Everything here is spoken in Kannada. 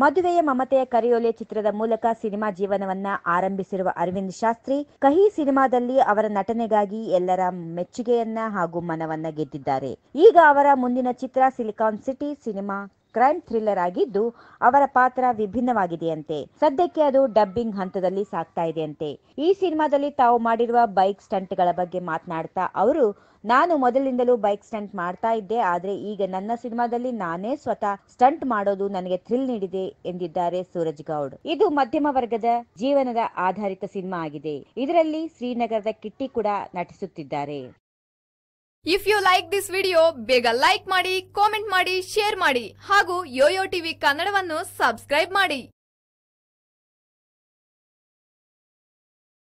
ಮದುವೆಯ ಮಮತೆಯ ಕರೆಯೋಲೆ ಚಿತ್ರದ ಮೂಲಕ ಸಿನಿಮಾ ಜೀವನವನ್ನ ಆರಂಭಿಸಿರುವ ಅರವಿಂದ್ ಶಾಸ್ತ್ರಿ ಕಹಿ ಸಿನಿಮಾದಲ್ಲಿ ಅವರ ನಟನೆಗಾಗಿ ಎಲ್ಲರ ಮೆಚ್ಚುಗೆಯನ್ನ ಹಾಗೂ ಮನವನ್ನ ಗೆದ್ದಿದ್ದಾರೆ ಈಗ ಅವರ ಮುಂದಿನ ಚಿತ್ರ silicon city cinema crime thriller ಆಗಿದ್ದು ಅವರ ಪಾತ್ರ ವಿಭಿನ್ನವಾಗಿದೆಯಂತೆ ಸದ್ಯಕ್ಕೆ ಅದು ಡಬ್ಬಿಂಗ್ ಹಂತದಲ್ಲಿ ಸಾಗ್ತಾ ಇದೆಯಂತೆ ಈ ಸಿನಿಮಾದಲ್ಲಿ ತಾವು ಮಾಡಿರುವ ಬೈಕ್ ಸ್ಟಂಟ್ ಗಳ ಬಗ್ಗೆ ಮಾತನಾಡ್ತಾ ಅವರು ನಾನು ಮೊದಲಿನಿಂದಲೂ ಬೈಕ್ ಸ್ಟಂಟ್ ಮಾಡ್ತಾ ಇದ್ದೆ ಆದ್ರೆ ಈಗ ನನ್ನ ಸಿನಿಮಾದಲ್ಲಿ ನಾನೇ ಸ್ವತಃ ಸ್ಟಂಟ್ ಮಾಡೋದು ನನಗೆ ಥ್ರಿಲ್ ನೀಡಿದೆ ಎಂದಿದ್ದಾರೆ ಸೂರಜ್ ಗೌಡ್ ಇದು ಮಧ್ಯಮ ವರ್ಗದ ಜೀವನದ ಆಧಾರಿತ ಸಿನಿಮಾ ಆಗಿದೆ ಇದರಲ್ಲಿ ಶ್ರೀನಗರದ ಕಿಟ್ಟಿ ಕೂಡ ನಟಿಸುತ್ತಿದ್ದಾರೆ If you like this video, bega like madi, comment madi, share madi. Hagu yoyo TV kannadavannu subscribe madi.